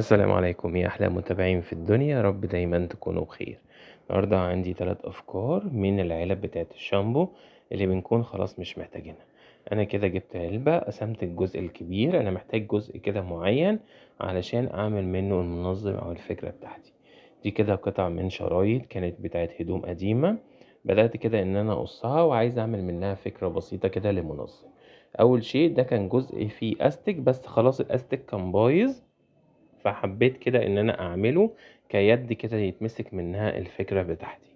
السلام عليكم يا أحلى متابعين في الدنيا يا رب دايما تكونوا بخير النهاردة عندي ثلاث أفكار من العلب بتاعة الشامبو اللي بنكون خلاص مش محتاجينها أنا كده جبت علبة قسمت الجزء الكبير أنا محتاج جزء كده معين علشان أعمل منه المنظم أو الفكرة بتاعتي دي كده قطع من شرايط كانت بتاعة هدوم قديمة بدأت كده إن أنا أقصها وعايز أعمل منها فكرة بسيطة كده لمنظم أول شيء ده كان جزء فيه أستك بس خلاص الأستك كان بايظ فحبيت كده ان انا اعمله كيد كده يتمسك منها الفكرة بتاعتي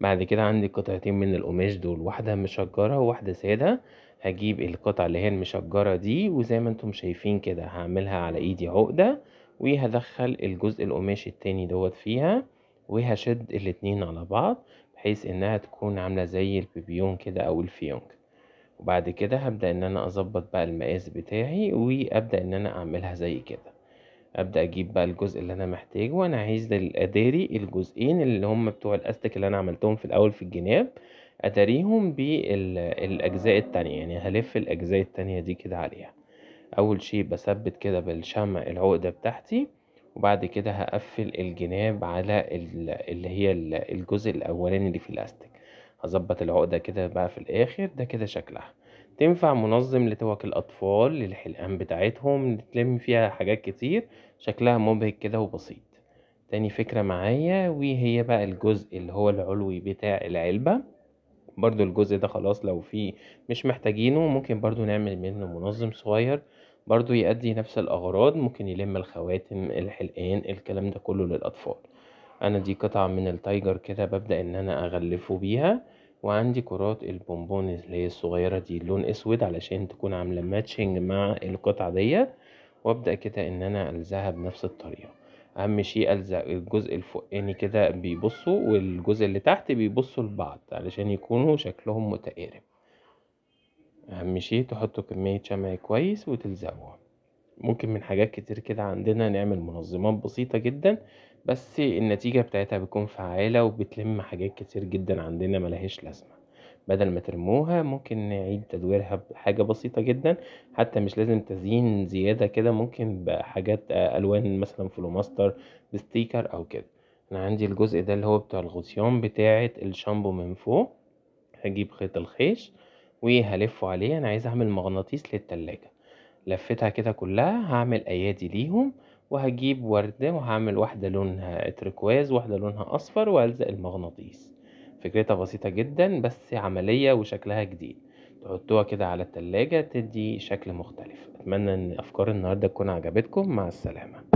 بعد كده عندي قطعتين من القماش دول واحدة مشجرة وواحدة سادة هجيب القطعة اللي هي المشجرة دي وزي ما انتم شايفين كده هعملها على ايدي عقدة وهدخل الجزء القماش التاني دوت فيها وهشد الاتنين على بعض بحيث انها تكون عاملة زي البيبيون كده او الفيونج وبعد كده هبدأ ان انا اظبط بقى المقاس بتاعي وابدأ ان انا اعملها زي كده ابدا اجيب بقى الجزء اللي انا محتاجه وانا عايز اداري الجزئين اللي هم بتوع الاستك اللي انا عملتهم في الاول في الجناب اداريهم بالاجزاء التانية يعني هلف الاجزاء التانية دي كده عليها اول شيء بثبت كده بالشمع العقدة بتاعتي وبعد كده هقفل الجناب على اللي هي الجزء الاولاني اللي في الاستك هظبط العقدة كده بقى في الاخر ده كده شكلها تنفع منظم لتوك الأطفال للحلقان بتاعتهم تلم فيها حاجات كتير شكلها مبهج كده وبسيط تاني فكرة معايا وهي بقى الجزء اللي هو العلوي بتاع العلبة برضو الجزء ده خلاص لو فيه مش محتاجينه ممكن برضو نعمل منه منظم صغير برضو يأدي نفس الأغراض ممكن يلم الخواتم الحلقان الكلام ده كله للأطفال أنا دي قطعة من التايجر كده ببدأ إن أنا أغلفه بيها وعندي كرات البونبون اللي هي الصغيرة دي اللون اسود علشان تكون عاملة ماتشنج مع القطعة دي وابدأ كده ان انا الزقها بنفس الطريقة اهم شيء الزق الجزء الفوقاني كده بيبصوا والجزء اللي تحت بيبصوا لبعض علشان يكونوا شكلهم متقارب اهم شيء تحطوا كمية شمع كويس وتلزقوها ممكن من حاجات كتير كده عندنا نعمل منظمات بسيطة جدًا، بس النتيجة بتاعتها بتكون فعالة وبتلم حاجات كتير جدًا عندنا ملهاش لازمة، بدل ما ترموها ممكن نعيد تدويرها بحاجة بسيطة جدًا، حتى مش لازم تزيين زيادة كده ممكن بحاجات ألوان مثلًا فلوماستر، بستيكر أو كده، أنا عندي الجزء ده اللي هو بتاع الغطيان بتاعة الشامبو من فوق، هجيب خيط الخيش وهلفه عليه أنا عايز أعمل مغناطيس للتلاجة. لفتها كده كلها هعمل ايادي ليهم وهجيب وردة وهعمل واحدة لونها تركواز واحدة لونها أصفر وهلزق المغناطيس فكرتها بسيطة جدا بس عملية وشكلها جديد تحطوها كده على التلاجة تدي شكل مختلف أتمنى أن أفكار النهاردة تكون عجبتكم مع السلامة